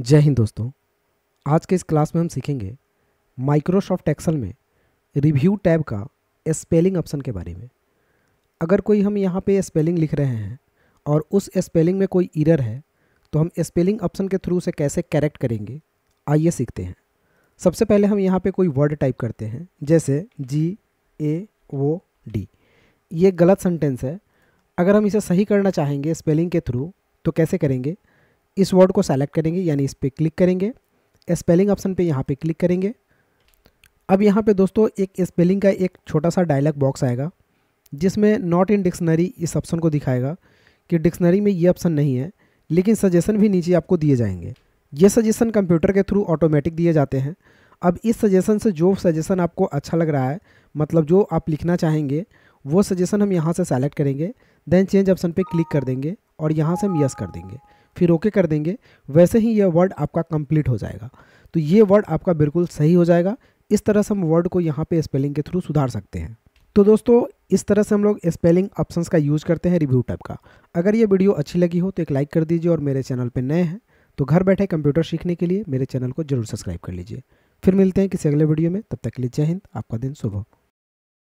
जय हिंद दोस्तों आज के इस क्लास में हम सीखेंगे माइक्रोसॉफ्ट एक्सेल में रिव्यू टैब का स्पेलिंग ऑप्शन के बारे में अगर कोई हम यहाँ पे स्पेलिंग लिख रहे हैं और उस स्पेलिंग में कोई इरर है तो हम स्पेलिंग ऑप्शन के थ्रू से कैसे करेक्ट करेंगे आइए सीखते हैं सबसे पहले हम यहाँ पे कोई वर्ड टाइप करते हैं जैसे जी ए वो डी ये गलत सेंटेंस है अगर हम इसे सही करना चाहेंगे स्पेलिंग के थ्रू तो कैसे करेंगे इस वर्ड को सेलेक्ट करेंगे यानी इस पर क्लिक करेंगे स्पेलिंग ऑप्शन पे यहाँ पे क्लिक करेंगे अब यहाँ पे दोस्तों एक स्पेलिंग का एक छोटा सा डायलॉग बॉक्स आएगा जिसमें नॉट इन डिक्शनरी इस ऑप्शन को दिखाएगा कि डिक्शनरी में ये ऑप्शन नहीं है लेकिन सजेशन भी नीचे आपको दिए जाएंगे ये सजेशन कंप्यूटर के थ्रू ऑटोमेटिक दिए जाते हैं अब इस सजेशन से जो सजेशन आपको अच्छा लग रहा है मतलब जो आप लिखना चाहेंगे वो सजेशन हम यहाँ से सेलेक्ट करेंगे देन चेंज ऑप्शन पर क्लिक कर देंगे और यहाँ से हम यस कर देंगे फिर ओके कर देंगे वैसे ही यह वर्ड आपका कंप्लीट हो जाएगा तो ये वर्ड आपका बिल्कुल सही हो जाएगा इस तरह से हम वर्ड को यहाँ पे स्पेलिंग के थ्रू सुधार सकते हैं तो दोस्तों इस तरह से हम लोग स्पेलिंग ऑप्शंस का यूज़ करते हैं रिव्यू टाइप का अगर ये वीडियो अच्छी लगी हो तो एक लाइक कर दीजिए और मेरे चैनल पर नए हैं तो घर बैठे कंप्यूटर सीखने के लिए मेरे चैनल को जरूर सब्सक्राइब कर लीजिए फिर मिलते हैं किसी अगले वीडियो में तब तक के लिए जय हिंद आपका दिन शुभ हो